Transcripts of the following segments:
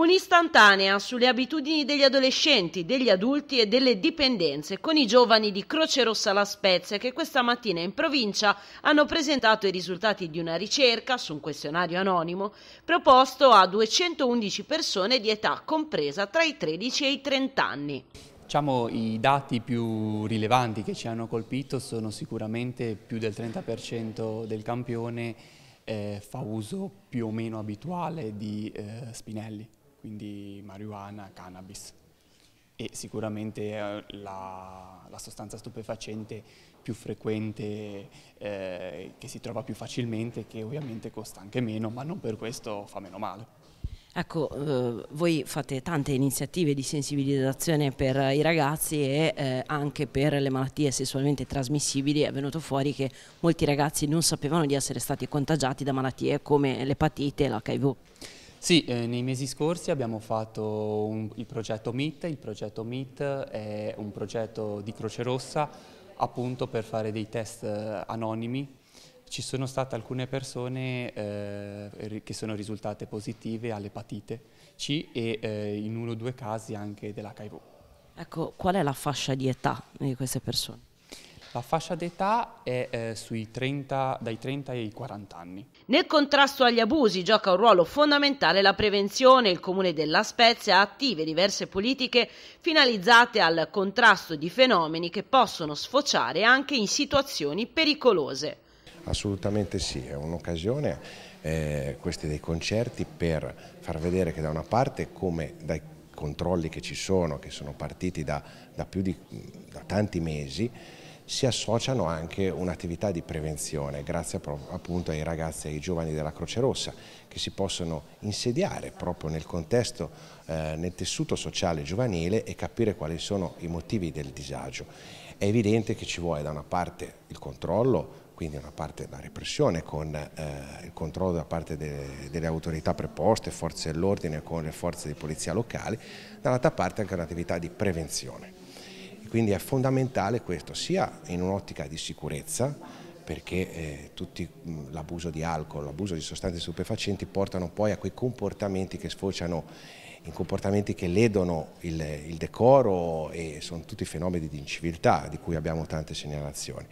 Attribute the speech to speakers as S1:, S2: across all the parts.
S1: Un'istantanea sulle abitudini degli adolescenti, degli adulti e delle dipendenze con i giovani di Croce Rossa La Spezia che questa mattina in provincia hanno presentato i risultati di una ricerca su un questionario anonimo proposto a 211 persone di età compresa tra i 13 e i 30 anni.
S2: Diciamo, I dati più rilevanti che ci hanno colpito sono sicuramente più del 30% del campione eh, fa uso più o meno abituale di eh, spinelli quindi marijuana, cannabis. E sicuramente eh, la, la sostanza stupefacente più frequente, eh, che si trova più facilmente, che ovviamente costa anche meno, ma non per questo fa meno male.
S1: Ecco, eh, voi fate tante iniziative di sensibilizzazione per i ragazzi e eh, anche per le malattie sessualmente trasmissibili. È venuto fuori che molti ragazzi non sapevano di essere stati contagiati da malattie come l'epatite e l'HIV. Sì, eh, nei mesi
S2: scorsi abbiamo fatto un, il progetto MIT, il progetto MIT è un progetto di Croce Rossa appunto per fare dei test eh, anonimi. Ci sono state alcune persone eh, che sono risultate positive all'epatite C e eh, in uno o due casi anche dell'HIV.
S1: Ecco, qual è la fascia di età di queste persone?
S2: La fascia d'età è eh, 30, dai 30 ai 40 anni.
S1: Nel contrasto agli abusi gioca un ruolo fondamentale la prevenzione. Il Comune della Spezia ha attive diverse politiche finalizzate al contrasto di fenomeni che possono sfociare anche in situazioni pericolose.
S3: Assolutamente sì, è un'occasione eh, questi dei concerti per far vedere che da una parte come dai controlli che ci sono, che sono partiti da, da più di da tanti mesi, si associano anche un'attività di prevenzione grazie appunto ai ragazzi e ai giovani della Croce Rossa che si possono insediare proprio nel contesto, eh, nel tessuto sociale giovanile e capire quali sono i motivi del disagio. È evidente che ci vuole da una parte il controllo, quindi una parte la repressione con eh, il controllo da parte de delle autorità preposte, forze dell'ordine con le forze di polizia locali, dall'altra parte anche un'attività di prevenzione. Quindi è fondamentale questo sia in un'ottica di sicurezza perché eh, l'abuso di alcol, l'abuso di sostanze stupefacenti portano poi a quei comportamenti che sfociano in comportamenti che ledono il, il, decoro e sono tutti fenomeni di inciviltà di cui abbiamo tante segnalazioni.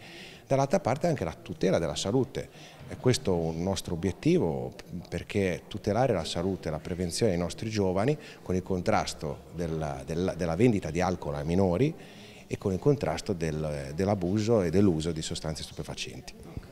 S3: Dall'altra parte anche la tutela della salute, e questo è un nostro obiettivo perché tutelare la salute e la prevenzione ai nostri giovani con il contrasto della, della, della vendita di alcol ai minori e con il contrasto del, eh, dell'abuso e dell'uso di sostanze stupefacenti.